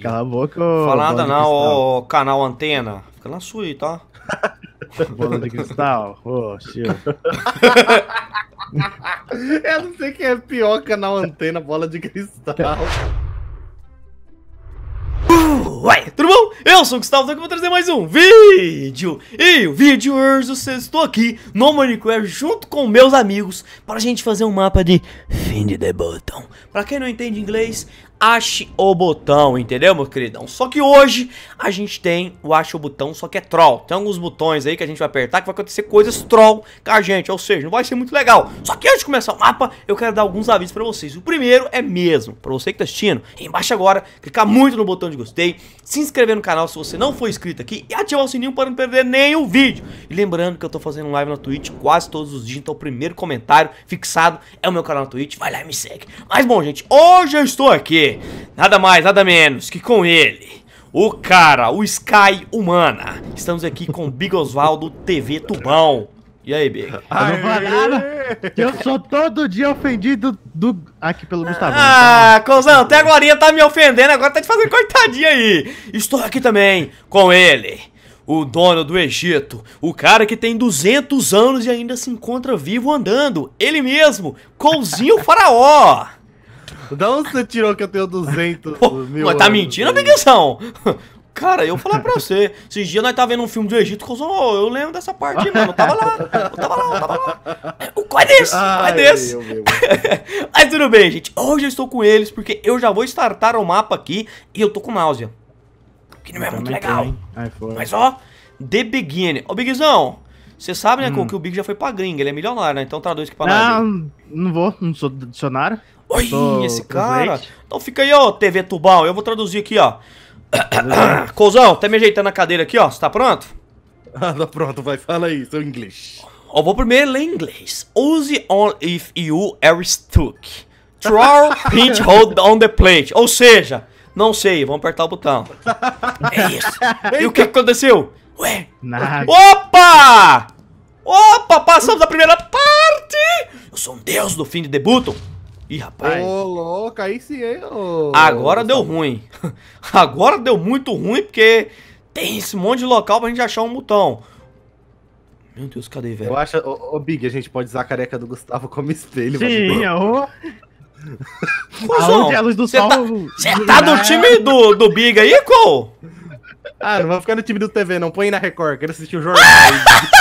Cala a boca, ô. Fala nada não, ô canal antena. Fica na sua aí, tá? bola de cristal. Ô, oh, Eu não sei quem é pior, canal antena, bola de cristal. Ué, uh, tudo bom? Eu sou o Gustavo, tô eu vou trazer mais um vídeo E o vídeo hoje eu estou aqui no Minecraft junto com meus amigos Para a gente fazer um mapa de Find the Button Pra quem não entende inglês, ache o botão, entendeu, meu queridão? Só que hoje a gente tem o ache o botão, só que é troll. Tem alguns botões aí que a gente vai apertar que vai acontecer coisas troll com a gente, ou seja, não vai ser muito legal. Só que antes de começar o mapa, eu quero dar alguns avisos pra vocês. O primeiro é mesmo, pra você que tá assistindo, embaixo agora, clicar muito no botão de gostei, se inscrever no canal se você não for inscrito aqui e ativar o sininho para não perder nenhum vídeo. E lembrando que eu tô fazendo live na Twitch quase todos os dias, então o primeiro comentário fixado é o meu canal na Twitch, vai lá e me segue. Mas bom, gente, hoje eu estou aqui nada mais, nada menos que com ele, o cara, o Sky Humana. Estamos aqui com Big Osvaldo TV Tubão. E aí, Big? não Eu sou todo dia ofendido do. Aqui pelo Gustavo. Ah, Cozão, até agora tá me ofendendo, agora tá te fazendo coitadinha aí. Estou aqui também com ele. O dono do Egito, o cara que tem 200 anos e ainda se encontra vivo andando, ele mesmo, Couzinho Faraó. Da onde você tirou que eu tenho 200 Pô, mil? Mas tá mentindo, obrigação? Cara, eu falar pra você, esses dias nós tava tá vendo um filme do Egito, que eu, oh, eu lembro dessa parte, mano, eu tava lá, eu tava lá, eu tava lá. É, o qual é desse? Qual é desse? Mas tudo bem, gente, hoje eu estou com eles, porque eu já vou startar o mapa aqui e eu tô com náusea. Que não é muito legal. Mas ó, The Beginning. Ô, Bigzão, você sabe, né, hum. que o Big já foi pra gringa, ele é milionário, né? Então traduz que pra nós. Não, não vou, não sou dicionário. Oi, tô, esse cara. Então fica aí, ó, TV Tubal. Eu vou traduzir aqui, ó. Cozão, tá me ajeitando a cadeira aqui, ó. Você tá pronto? Ah, tá pronto, vai. Fala aí, seu inglês. Ó, vou primeiro ler inglês. Use on if you are stuck. Throw pinch hold on the plate. Ou seja, não sei, vamos apertar o botão. É isso. E o que aconteceu? Ué? Nada. Opa! Opa, passamos a primeira parte! Eu sou um deus do fim de debuto. Ih, rapaz. Ô, louco, aí sim, hein, ô. Agora deu ruim. Agora deu muito ruim, porque tem esse monte de local pra gente achar um botão. Meu Deus, cadê, velho? Eu acho, ô, ô Big, a gente pode usar a careca do Gustavo como espelho. Sim, ô. Cusão, Você tá, tá no time do, do Big aí, Cole? Ah, não vai ficar no time do TV, não. Põe na Record, quero assistir o jornal.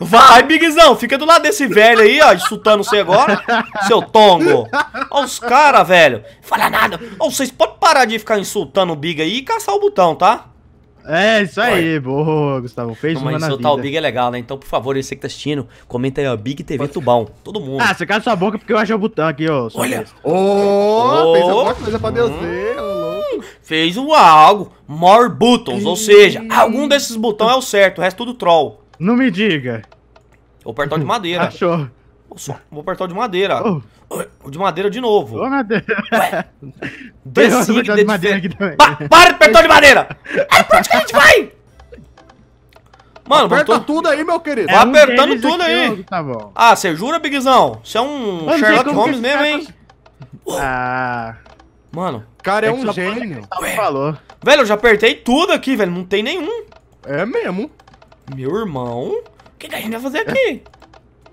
Vai, Bigzão, fica do lado desse velho aí, ó, insultando você agora, seu tongo. Olha os cara, velho. Fala nada. Ou vocês podem parar de ficar insultando o Big aí e caçar o botão, tá? É, isso aí, boa, Gustavo. Fez não, uma mas insultar vida. o Big é legal, né? Então, por favor, você que tá assistindo, comenta aí, ó, Big TV Tubão. Todo mundo. Ah, você cala sua boca porque eu achei o botão aqui, ó. Olha. Ô, oh, oh, fez alguma coisa pra Deus hum. ver, fez um algo, more buttons, ou seja, algum desses botões é o certo, o resto tudo troll. Não me diga. O portal de madeira. Achou. Nossa, vou portal de madeira. Oh. O de madeira de novo. Ô, madeira. Ué. de, de madeira aqui também. Pa para de portal de madeira! É pra onde que a gente vai? Mano, aperta tudo aí, meu querido. Tá é um apertando tudo aí. Tá bom. Ah, você jura, Bigzão? Você é um Mano, Sherlock Holmes mesmo, hein? Tá ah. Mano. Cara, é, é um gênio. É. Falou. Velho, eu já apertei tudo aqui, velho. Não tem nenhum. É mesmo. Meu irmão? O que, que a gente vai fazer aqui?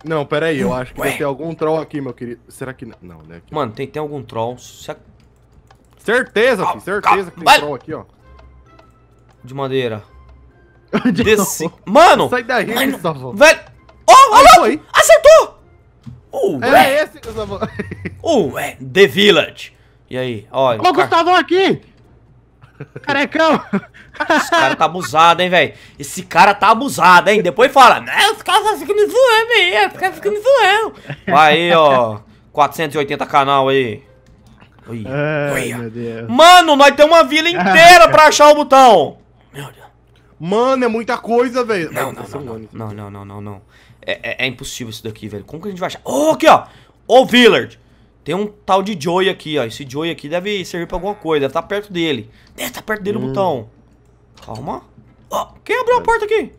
Não, pera aí, eu acho que tem algum troll aqui, meu querido. Será que não? Não, né? Aqui, Mano, tem, tem algum troll. Certeza, filho, ah, certeza que tem troll aqui, ó. De madeira. De Desse... Mano! Sai daí, Gustavo. Velho! Oh, olha! Foi. Acertou! Uh, é ué! é esse, Gustavo. Uh, ué, The Village. E aí, olha. Ô, car... Gustavo, aqui! Carecão! Esse cara tá abusado, hein, velho? Esse cara tá abusado, hein? Depois fala, né? Os caras tá ficam me zoando aí, os caras ficam me zoando. Vai aí, ó. 480 canal aí. Oi. Ai, Deus. Mano, nós temos uma vila inteira pra achar o botão. Meu Deus. Mano, é muita coisa, velho. Não, não, não, não, não, não, não, não. É, é, é impossível isso daqui, velho. Como que a gente vai achar? Oh, aqui, ó. O Villard. Tem um tal de Joey aqui, ó. Esse Joey aqui deve servir pra alguma coisa. Deve tá perto dele. É, tá perto dele hum. o botão. Calma. Oh, quem abriu a porta aqui?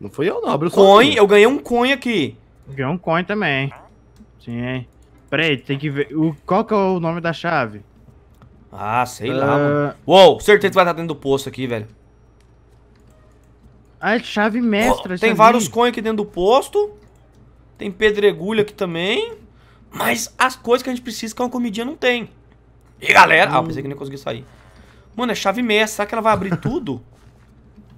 Não fui eu, não. Abriu coin, eu ganhei um coin aqui. Ganhei um coin também. Sim. aí, tem que ver. O, qual que é o nome da chave? Ah, sei uh... lá, ah. mano. Uou, certeza que vai estar tá dentro do poço aqui, velho. Ah, é chave mestra. Oh, tem vários coins aqui dentro do posto. Tem pedregulho aqui também. Mas as coisas que a gente precisa que uma comidinha não tem. E galera. Ah, pensei que nem consegui sair. Mano, é chave meia. Será que ela vai abrir tudo?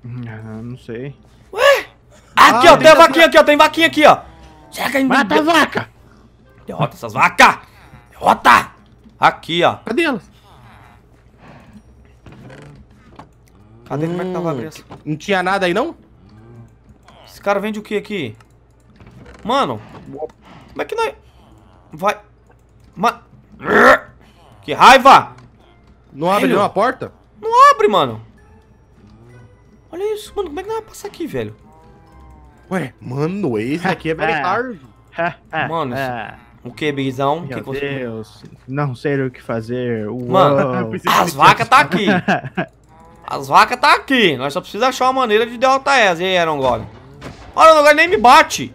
Ah, não, sei. Ué? Aqui, ah, ó, tem, a vaquinha aqui, ó. Tem vaquinha aqui, ó. Será que a gente. Mata a vaca! Derrota essas vacas! Derrota! Aqui, ó. Cadê elas? Cadê? Hum, Como é que tava a hum, Não tinha nada aí, não? Esse cara vende o que aqui? Mano, como é que nós... Vai. Ma... Que raiva! Não abre velho. a porta? Não abre, mano. Olha isso, mano. Como é que nós vamos passar aqui, velho? Ué, mano, esse aqui é very hard. Ah. mano, ah. o que, Bigzão? Meu que Deus, você... não sei o que fazer. Mano, as vacas tá aqui. As vacas tá aqui. Nós só precisamos achar uma maneira de derrotar elas. E aí, Aaron Golem? Olha, o Golem nem me bate.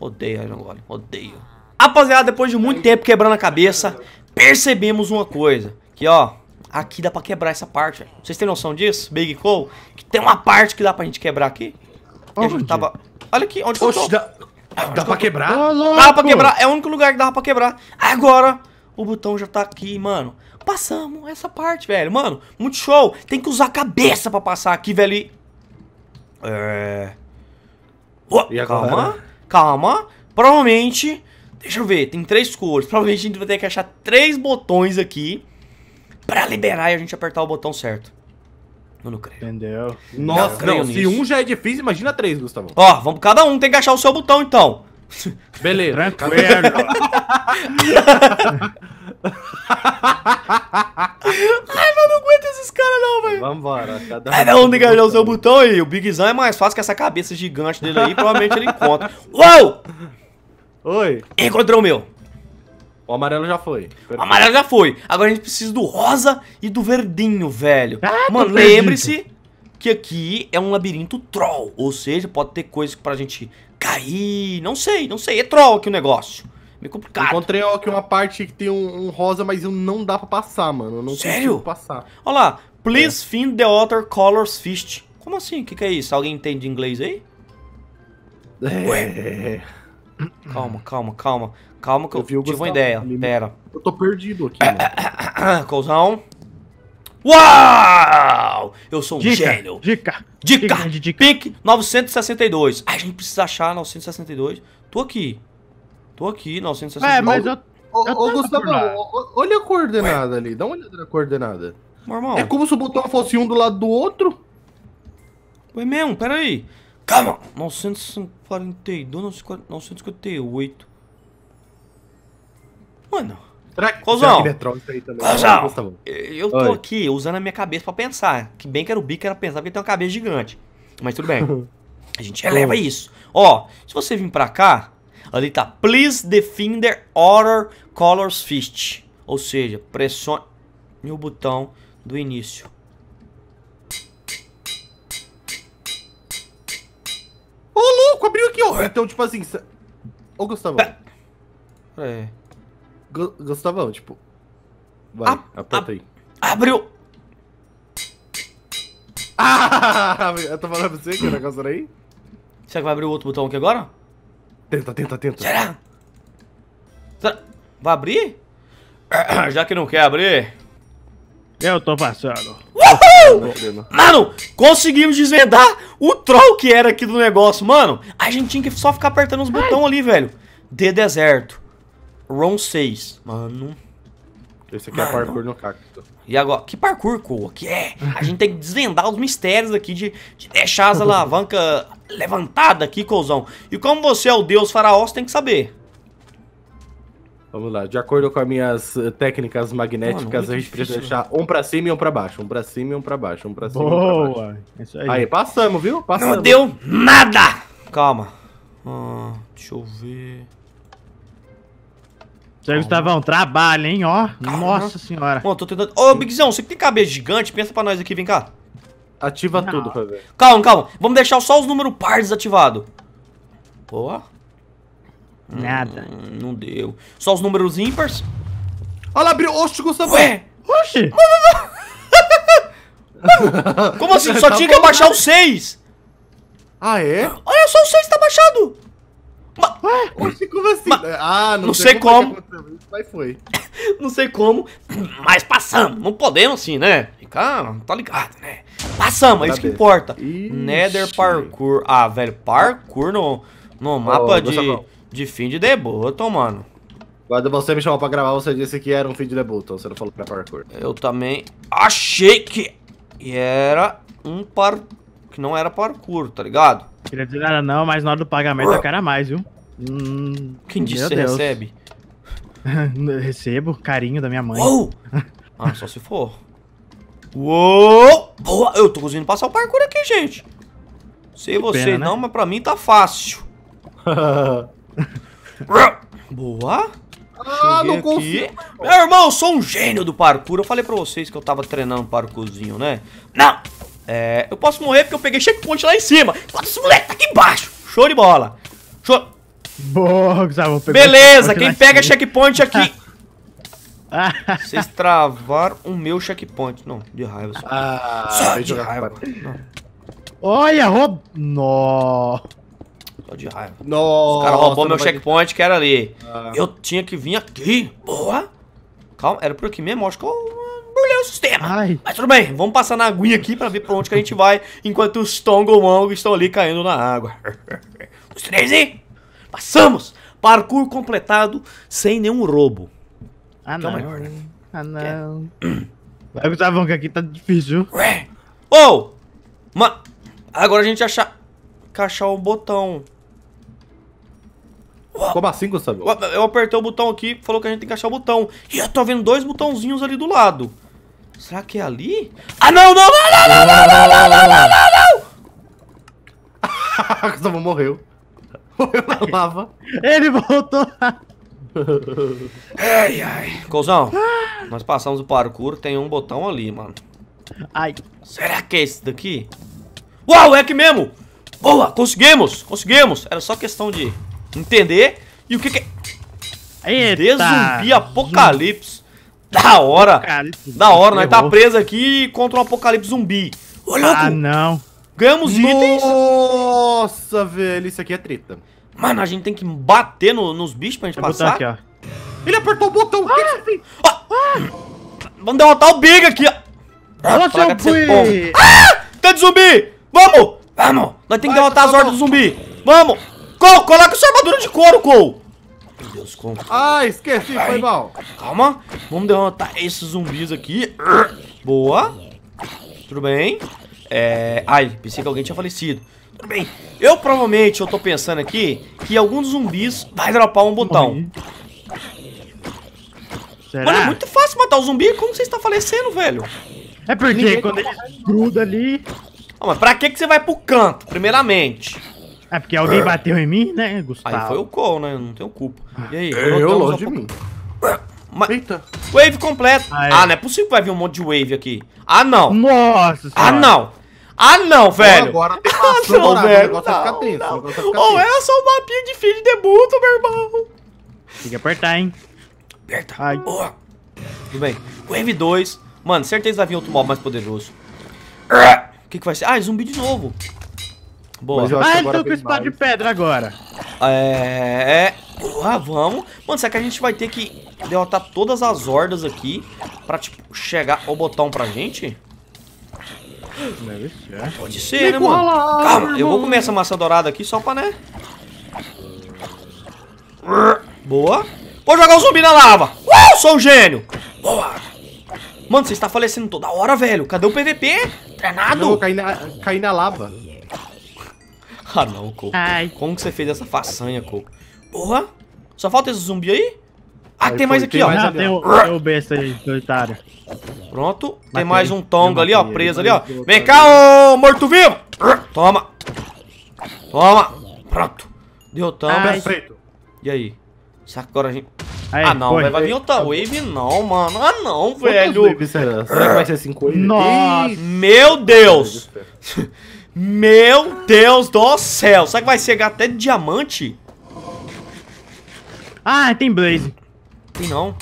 Odeio Aaron Golem, odeio. Rapaziada, depois de muito tempo quebrando a cabeça, percebemos uma coisa. Que, ó, aqui dá pra quebrar essa parte. Véio. Vocês têm noção disso, Big Cole? Que tem uma parte que dá pra gente quebrar aqui. Onde? Que a gente tava... Olha aqui, onde Oxe, que eu tô. Dá, dá pra quebrar? Tá dá pra quebrar, é o único lugar que dá pra quebrar. Agora, o botão já tá aqui, mano. Passamos essa parte, velho. Mano, muito show. Tem que usar a cabeça pra passar aqui, velho. É... Oh, calma, calma. Provavelmente Deixa eu ver, tem três cores. Provavelmente a gente vai ter que achar três botões aqui pra liberar e a gente apertar o botão certo. Eu não creio. Entendeu? Nossa, não, não se um já é difícil, imagina três, Gustavo. Ó, vamos cada um, tem que achar o seu botão então. Beleza. Tranquilo. Ai, eu não aguento esses caras não, velho. Vambora. Cada um Cada um tem que achar o seu botão e o Big Zan é mais fácil que essa cabeça gigante dele aí, provavelmente ele encontra. Uou! Oi. Encontrou o meu. O amarelo já foi. Perfeito. O amarelo já foi. Agora a gente precisa do rosa e do verdinho, velho. Ah, Mano, lembre-se que aqui é um labirinto troll. Ou seja, pode ter coisas pra gente cair. Não sei, não sei. É troll aqui o negócio. Meio complicado. Encontrei ó, aqui uma parte que tem um, um rosa, mas eu não dá pra passar, mano. Eu não Sério? passar. Olha lá. Please é. find the other colors fist. Como assim? O que, que é isso? Alguém entende inglês aí? É. Ué. Calma, calma, calma. Calma que eu, eu tive Gustavo uma ideia. Né? Pera. Eu tô perdido aqui, mano. Cousão. Uau! Eu sou um dica, gênio. Dica. Dica. dica, dica. Pink 962. a gente precisa achar 962. Tô aqui. Tô aqui, 962. É, mas eu... Ô, Gustavo, olha a coordenada Ué? ali. Dá uma olhada na coordenada. Normal. É como se o botão fosse um do lado do outro. Ué, mesmo? Pera aí. Calma! 942, 958. Mano. Será que, Cozão, aí também? Cozão, eu tô Oi. aqui usando a minha cabeça pra pensar. Que bem que era o bico, era pensar porque tem uma cabeça gigante. Mas tudo bem. a gente eleva isso. Ó, se você vir pra cá, ali tá Please defender order colors fist. Ou seja, pressione o botão do início. Então, tipo assim. Sa... Ô, Gustavão. Pera aí. Gustavão, tipo. Vai, a aperta aí. Abriu! Ah! Eu tô falando pra você que o negócio era aí? Será que vai abrir o outro botão aqui agora? Tenta, tenta, tenta. Será? Será? Vai abrir? Já que não quer abrir. É, eu tô passando. Uhul! Mano, conseguimos desvendar o troll que era aqui do negócio. Mano, a gente tinha que só ficar apertando os botões ali, velho. D deserto. Ron 6. Mano. Esse aqui é Mano. é parkour no cacto. E agora? Que parkour, Coa? Que é? A gente tem que desvendar os mistérios aqui de, de deixar as alavancas levantadas aqui, cozão. E como você é o deus faraó, você tem que saber. Vamos lá. De acordo com as minhas eh, técnicas magnéticas, Mano, a gente difícil, precisa deixar um pra cima e um pra baixo. Um pra cima e um pra baixo. Um pra cima Boa. e um pra baixo. Isso aí. aí, passamos, viu? Passamos. Não deu nada! Calma. Ah, deixa eu ver. Seu Gustavão, trabalha, hein, ó. Calma. Nossa senhora. Bom, tô tentando... Ô, Bigzão, você que tem cabeça gigante, pensa pra nós aqui, vem cá. Ativa Não. tudo pra ver. Calma, calma. Vamos deixar só os números pares ativados. Boa. Nada. Hum, não deu. Só os números ímpares. Olha lá, abriu. Oxe, Gustavo. Ué. Oxe. Como assim? Só tá tinha que abaixar né? o 6. Ah, é? Olha só, o 6 tá baixado. Ma... Oxe, como assim? Ma... Ah, não, não sei, sei como. como. foi. não sei como, mas passamos. Não podemos assim, né? cara tá ligado, né? Passamos, é isso que importa. Ixi. Nether Parkour. Ah, velho, parkour no, no mapa oh, de... De fim de debuto, mano. Quando você me chamou pra gravar, você disse que era um fim de debuto. Você não falou que parkour. Eu também achei que era um par... Que não era parkour, tá ligado? Queria dizer nada não, mas na hora do pagamento é cara mais, viu? Hum, Quem disse que recebe? Recebo, carinho da minha mãe. Uou! Ah, só se for. Uou! Boa! Eu tô conseguindo passar o parkour aqui, gente. Sei você né? não, mas pra mim tá fácil. Boa. Ah, não consigo. Meu irmão, eu sou um gênio do parkour. Eu falei pra vocês que eu tava treinando parkourzinho, né? Não. É, eu posso morrer porque eu peguei checkpoint lá em cima. Enquanto esse moleque tá aqui embaixo. Show de bola. Show. Boa, Gustavo. Beleza, quem pega checkpoint aqui... Vocês travaram o meu checkpoint. Não, de raiva. Só, ah, só de raiva. Olha, roubo... Nossa. Tô de raiva. Nossa, Os caras roubou meu checkpoint que era ali. Ah. Eu tinha que vir aqui. Boa. Calma, era por aqui mesmo? Acho que eu burlei o sistema. Ai. Mas tudo bem, vamos passar na aguinha aqui pra ver pra onde que a gente vai, enquanto os Tongo Mongo estão ali caindo na água. os três, hein? Passamos! Parkour completado sem nenhum roubo. Ah, é não. maior, né? Ah, é. não. Vai que tá que aqui tá difícil. Ué! Ou! Oh! Ma... Agora a gente achar... achar o botão. Como assim, Gustavo? Eu apertei o botão aqui, falou que a gente tem que achar o botão. E eu tô vendo dois botãozinhos ali do lado. Será que é ali? Ah, não, não, não, não, não, não, não, não, não, não, não, não! Gustavo morreu. Morreu na lava. Ele voltou. ai, ai. Cozão, nós passamos o parkour, tem um botão ali, mano. Ai. Será que é esse daqui? Uau, é que mesmo! Boa, conseguimos, conseguimos. Era só questão de entender e o que, que é. de zumbi apocalipse. Da hora. Apocalipse, da hora, nós tá preso aqui contra um apocalipse zumbi. Ô, ah, louco. Ah, não. Ganhamos Nossa, itens. Nossa, velho, isso aqui é treta. Mano, a gente tem que bater no, nos bichos pra gente Vou passar. Aqui, ó. Ele apertou o botão. Ah, que... ah, ah. Vamos derrotar o Big aqui, ó. Ela já foi. Ah! Tem ah! tá de zumbi! Vamos! Vamos! Nós temos que derrotar as hordas do zumbi! Vamos! Cole, coloca sua armadura de couro, Cole. Meu Deus, Cole. Ah, esqueci, foi mal. Calma. Vamos derrotar esses zumbis aqui. Boa. Tudo bem. É... Ai, pensei que alguém tinha falecido. Tudo bem. Eu provavelmente, eu tô pensando aqui, que algum dos zumbis vai dropar um botão. Será? Mano, é muito fácil matar o zumbi. Como você está falecendo, velho? É porque Ninguém quando ele tá gruda ali... Ah, mas pra que, que você vai pro canto, primeiramente? É porque alguém é. bateu em mim, né, Gustavo? Aí foi o Cole, né? não tenho culpa. E aí? É, eu longe de mim. Eita. Wave completo. Aí. Ah, é. ah, não é possível que vai vir um monte de wave aqui. Ah, não. Nossa ah, senhora. Ah, não. Ah, não, velho. Pô, agora ah, não, horário, velho. O negócio não, vai ficar tenso. Vai ficar tenso. Ou era só um mapinha de feed debuto, meu irmão. Tem que apertar, hein. Aperta. Ai. Oh. Tudo bem. Wave 2. Mano, certeza vai vir outro mob mais poderoso. O que que vai ser? Ah, zumbi de novo. Boa. Ah, então que espada de pedra agora. É, é. Ah, vamos. Mano, será que a gente vai ter que derrotar todas as hordas aqui pra, tipo, chegar o botão pra gente? Deve ser. Pode ser, né, mano? Calma, eu vou comer essa massa dourada aqui só pra, né? Boa. Vou jogar o zumbi na lava. Uh, sou um gênio. Boa. Mano, você está falecendo toda hora, velho. Cadê o PVP? Treinado. Vou cair na, caí na lava. Ah não, Coco. Ai. Como que você fez essa façanha, Coco? Porra! Só falta esse zumbi aí? Ah, aí tem mais aqui, tem ó. Mais ah, Tem, o, tem o besta aí, solitário. Pronto. Matei. Tem mais um tongo ali, ó, preso ali, ó. Vem cá, ô morto-vivo! Toma! Toma! Pronto. Deu Perfeito. E aí? Será que agora a gente... Aí, ah, não, foi, vai vir outra wave não, mano. Ah, não, velho. Será? que vai ser 5 Nossa. Meu Deus. Meu Deus do céu. Será que vai chegar até diamante? Ah, tem Blaze. Tem não.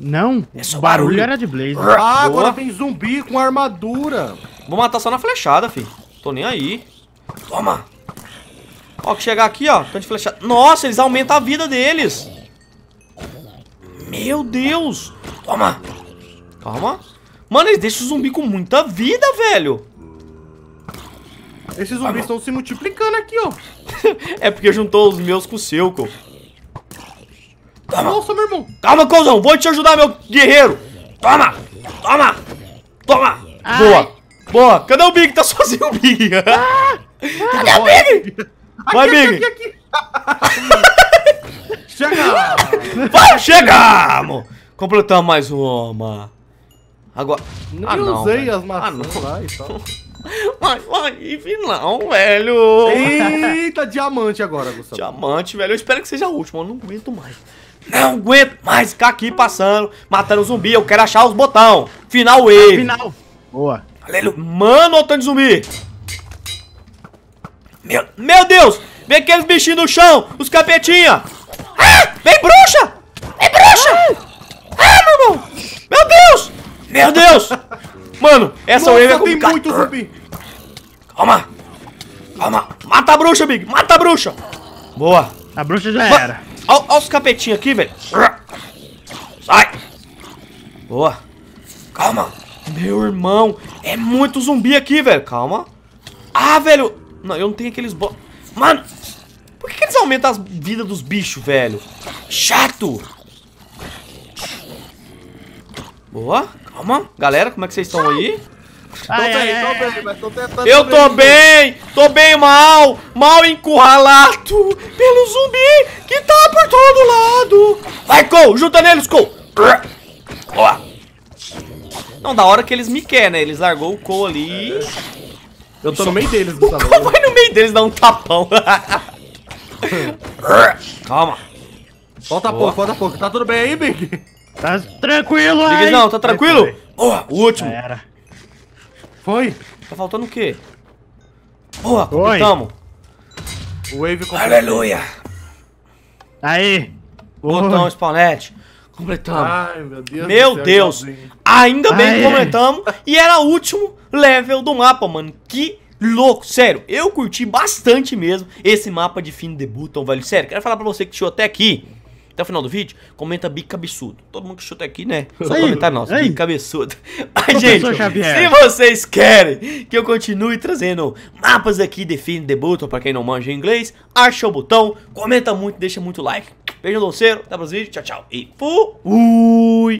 Não? É só barulho. barulho era de Blaze. Ah, ah agora vem zumbi com armadura. Vou matar só na flechada, filho. Tô nem aí. Toma. Ó, que chegar aqui, ó. Tanto de flechada. Nossa, eles aumentam a vida deles. Meu Deus. Toma. Calma. Mano, eles deixam o zumbi com muita vida, velho. Esses zumbis estão se multiplicando aqui, ó. é porque juntou os meus com o seu, co. Toma. Nossa, meu irmão. Calma, cozão. Vou te ajudar, meu guerreiro. Toma. Toma. Toma. Ai. Boa. Boa. Cadê o Big? Tá sozinho o Big. Ah. Cadê o Big? Vai, aqui, Big. Aqui, aqui, Chegamos. Vai, chegamos. Completamos mais uma. Agora. ah, não, usei velho. as maçãs ah, não. lá e tal. Mas Laif não, velho. Eita, diamante agora, Gustavo. Diamante, velho. Eu espero que seja o último. Eu não aguento mais. Não aguento mais ficar aqui passando, matando zumbi. Eu quero achar os botão. Final ele. Final. Boa. Aleluia. Mano, o tanto de zumbi. Meu, meu Deus. Vem aqueles bichinhos no chão. Os capetinha. Ah, vem bruxa. Vem bruxa. ah meu irmão. Meu Deus. Meu Deus. Mano, essa Nossa, wave é tem muito zumbi. Calma. Calma. Mata a bruxa, Big. Mata a bruxa. Boa. A bruxa já era. Olha os capetinhos aqui, velho. Sai. Boa. Calma. Meu irmão. É muito zumbi aqui, velho. Calma. Ah, velho. Não, eu não tenho aqueles... Bo... Mano. Por que, que eles aumentam a vida dos bichos, velho? Chato. Boa. Calma. Galera, como é que vocês estão aí? Ai, tô, ai, bem, ai, tô bem, mas tô tentando. Eu tô bem, tô bem mal, mal encurralado pelo zumbi que tá por todo lado. Vai, Cole, junta neles, Cole. Boa. Não, da hora que eles me querem, né? Eles largou o Cole ali. É. Eu tô no meio deles. O Cole vai no meio deles dar um tapão. Calma. Falta pouco, falta pouco. Tá tudo bem aí, Big? Tá tranquilo aí? Diga não, tá tranquilo? Boa, o último. Era. Foi. Tá faltando o quê? Boa, completamos. O wave completou. Aleluia. Aí. Botão spawnette. Completamos. Ai, meu Deus. Meu Deus. Ainda bem Ai. que completamos. E era o último level do mapa, mano. Que louco, sério. Eu curti bastante mesmo esse mapa de fim de Button, velho. Sério, quero falar pra você que chegou até aqui até o final do vídeo, comenta bico absurdo, Todo mundo que chuta aqui, né? Só aí, comentar nosso, aí. bico Mas, gente, se vocês querem que eu continue trazendo mapas aqui, define, debuto, pra quem não manja inglês, acha o botão, comenta muito, deixa muito like. Beijo, doceiro, até o próximo vídeo, tchau, tchau e fui!